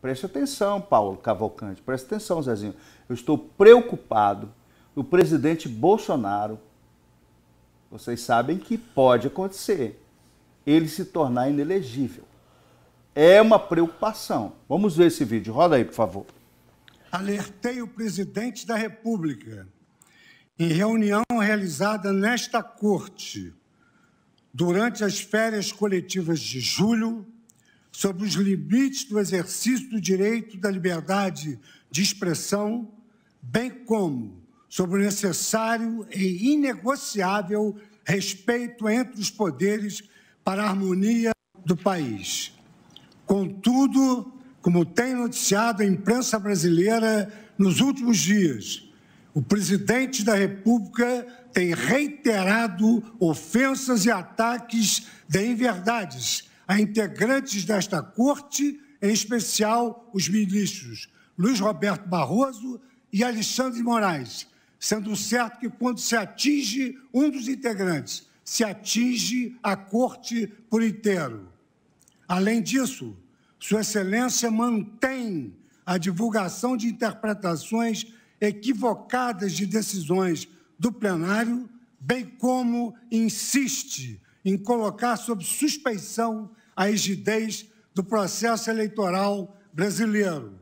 Preste atenção, Paulo Cavalcante, preste atenção, Zezinho. Eu estou preocupado. O presidente Bolsonaro, vocês sabem que pode acontecer, ele se tornar inelegível. É uma preocupação. Vamos ver esse vídeo. Roda aí, por favor. Alertei o presidente da República em reunião realizada nesta corte durante as férias coletivas de julho sobre os limites do exercício do direito da liberdade de expressão, bem como sobre o necessário e inegociável respeito entre os poderes para a harmonia do país. Contudo, como tem noticiado a imprensa brasileira nos últimos dias, o presidente da República tem reiterado ofensas e ataques de inverdades a integrantes desta Corte, em especial os ministros Luiz Roberto Barroso e Alexandre Moraes, sendo certo que quando se atinge um dos integrantes, se atinge a Corte por inteiro. Além disso, Sua Excelência mantém a divulgação de interpretações equivocadas de decisões do plenário, bem como insiste em colocar sob suspeição a rigidez do processo eleitoral brasileiro.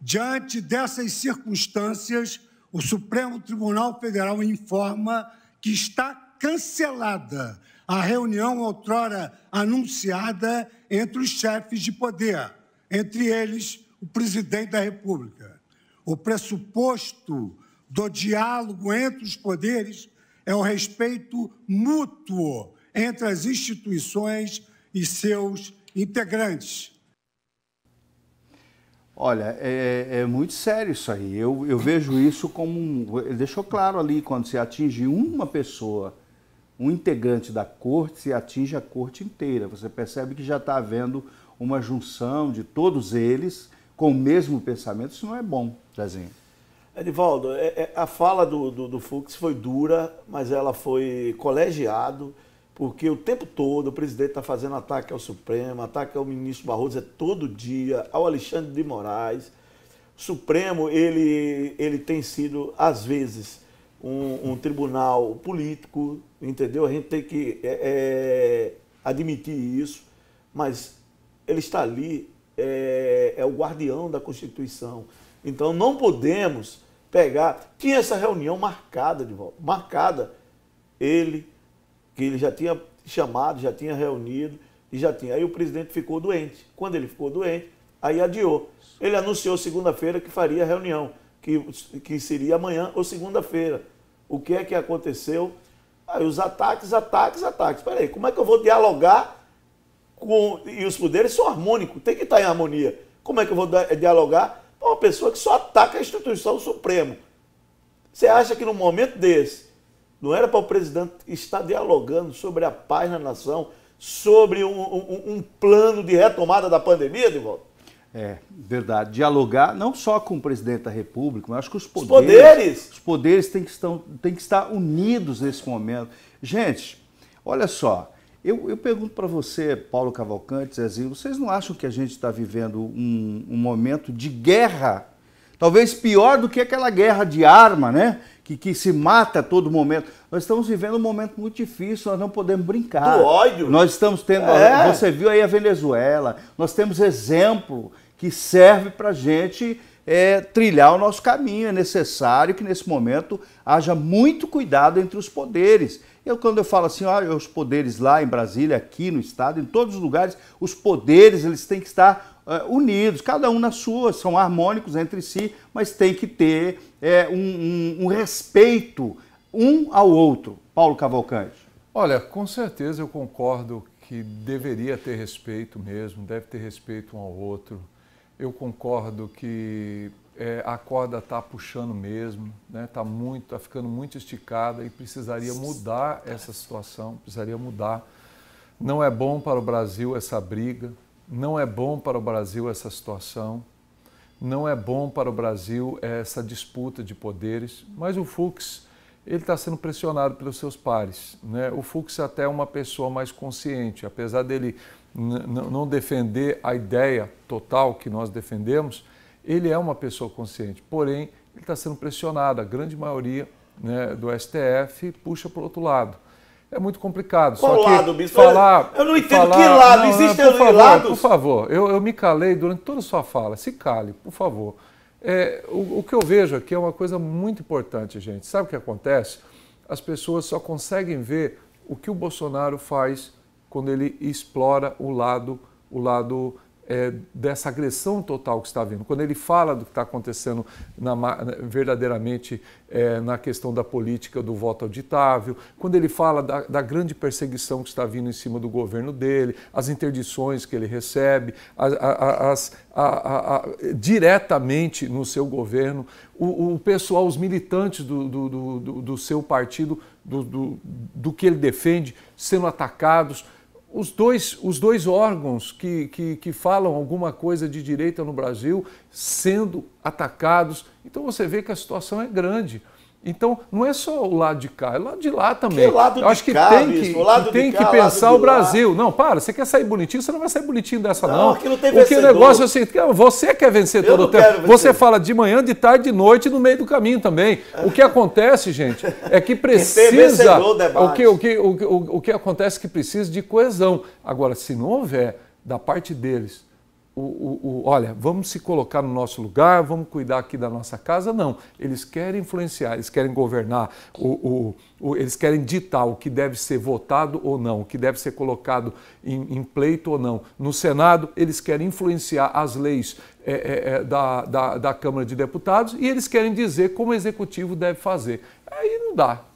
Diante dessas circunstâncias, o Supremo Tribunal Federal informa que está cancelada a reunião outrora anunciada entre os chefes de poder, entre eles o presidente da República. O pressuposto do diálogo entre os poderes é o respeito mútuo entre as instituições e seus integrantes. Olha, é, é, muito sério isso aí. Eu, eu vejo isso como. Um, ele deixou claro ali, quando se atinge uma pessoa, um integrante da corte, se atinge a corte inteira. Você percebe que já está havendo uma junção de todos eles com o mesmo pensamento. Isso não é bom, Zezinho. Edivaldo, é, é, a fala do, do, do Fux foi dura, mas ela foi colegiado porque o tempo todo o presidente está fazendo ataque ao Supremo, ataque ao ministro Barroso, é todo dia, ao Alexandre de Moraes. O Supremo, ele, ele tem sido, às vezes, um, um tribunal político, entendeu? A gente tem que é, é, admitir isso, mas ele está ali, é, é o guardião da Constituição. Então, não podemos pegar... Tinha essa reunião marcada, de volta, marcada, ele que ele já tinha chamado, já tinha reunido e já tinha. Aí o presidente ficou doente. Quando ele ficou doente, aí adiou. Ele anunciou segunda-feira que faria a reunião, que, que seria amanhã ou segunda-feira. O que é que aconteceu? Aí os ataques, ataques, ataques. Espera aí, como é que eu vou dialogar com... E os poderes são harmônicos, tem que estar em harmonia. Como é que eu vou eh, dialogar com uma pessoa que só ataca a instituição do Supremo? Você acha que num momento desse, não era para o presidente estar dialogando sobre a paz na nação, sobre um, um, um plano de retomada da pandemia, Divaldo? É, verdade. Dialogar não só com o presidente da República, mas acho que os poderes. Os poderes, os poderes têm, que têm que estar unidos nesse momento. Gente, olha só. Eu, eu pergunto para você, Paulo Cavalcante, Zezinho, vocês não acham que a gente está vivendo um, um momento de guerra? Talvez pior do que aquela guerra de arma, né? que, que se mata a todo momento. Nós estamos vivendo um momento muito difícil, nós não podemos brincar. Do ódio. Nós estamos tendo. É. Você viu aí a Venezuela, nós temos exemplo que serve para a gente é, trilhar o nosso caminho. É necessário que nesse momento haja muito cuidado entre os poderes. Eu, quando eu falo assim, olha, ah, os poderes lá em Brasília, aqui no Estado, em todos os lugares, os poderes eles têm que estar uh, unidos, cada um na sua, são harmônicos entre si, mas tem que ter é, um, um, um respeito um ao outro. Paulo Cavalcante. Olha, com certeza eu concordo que deveria ter respeito mesmo, deve ter respeito um ao outro. Eu concordo que é, a corda está puxando mesmo, está né? Tá muito, tá ficando muito esticada e precisaria mudar essa situação, precisaria mudar. Não é bom para o Brasil essa briga, não é bom para o Brasil essa situação, não é bom para o Brasil essa disputa de poderes, mas o Fux ele está sendo pressionado pelos seus pares. Né? O Fux é até é uma pessoa mais consciente, apesar dele não defender a ideia total que nós defendemos, ele é uma pessoa consciente. Porém, ele está sendo pressionado, a grande maioria né, do STF puxa para o outro lado. É muito complicado. Qual Só lado, bispo? Falar, eu não entendo falar... que lado. Não, Existem não, por favor, lados? Por favor, eu, eu me calei durante toda a sua fala. Se cale, por favor. É, o, o, que eu vejo aqui é uma coisa muito importante, gente. Sabe o que acontece? As pessoas só conseguem ver o que o Bolsonaro faz quando ele explora o lado, o lado é, dessa agressão total que está vindo. Quando ele fala do que está acontecendo na, verdadeiramente é, na questão da política do voto auditável, quando ele fala da, da, grande perseguição que está vindo em cima do governo dele, as interdições que ele recebe, as, as, a, diretamente no seu governo, o, o pessoal, os militantes do, do, do, do seu partido, do, do que ele defende, sendo atacados os dois, os dois órgãos que, que, que, falam alguma coisa de direita no Brasil sendo atacados. Então você vê que a situação é grande. Então, não é só o lado de cá, é o lado de lá também. Que lado Eu acho que cá, tem que, que tem cá, que pensar o Brasil. Não, para, você quer sair bonitinho, você não vai sair bonitinho dessa, não. não. tem o negócio é assim, você quer vencer Eu todo o tempo. Você fala de manhã, de tarde, de noite, no meio do caminho também. O que acontece, gente, é que precisa. o, que, o, que, o, o, o que acontece é que precisa de coesão. Agora, se não houver da parte deles o, o, o, olha, vamos se colocar no nosso lugar, vamos cuidar aqui da nossa casa. Não, eles querem influenciar, eles querem governar, o, eles querem ditar o que deve ser votado ou não, o que deve ser colocado em, em pleito ou não. No Senado, eles querem influenciar as leis é, é, é da, da, da Câmara de Deputados e eles querem dizer como o Executivo deve fazer. Aí não dá,